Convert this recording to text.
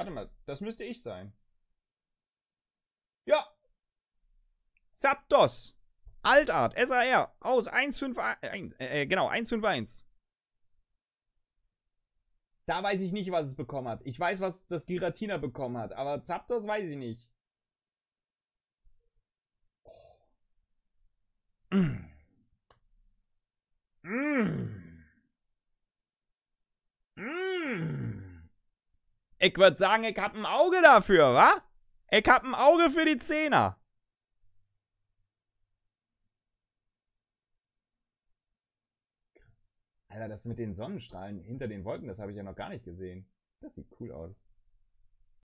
Warte mal, das müsste ich sein. Ja. Zapdos. Altart, SAR, aus 151, äh, äh, genau, 151. Da weiß ich nicht, was es bekommen hat. Ich weiß, was das Giratina bekommen hat, aber Zapdos weiß ich nicht. Oh. Ich würde sagen, ich hab ein Auge dafür, wa? Ich hab ein Auge für die Zehner. Alter, das mit den Sonnenstrahlen hinter den Wolken, das habe ich ja noch gar nicht gesehen. Das sieht cool aus.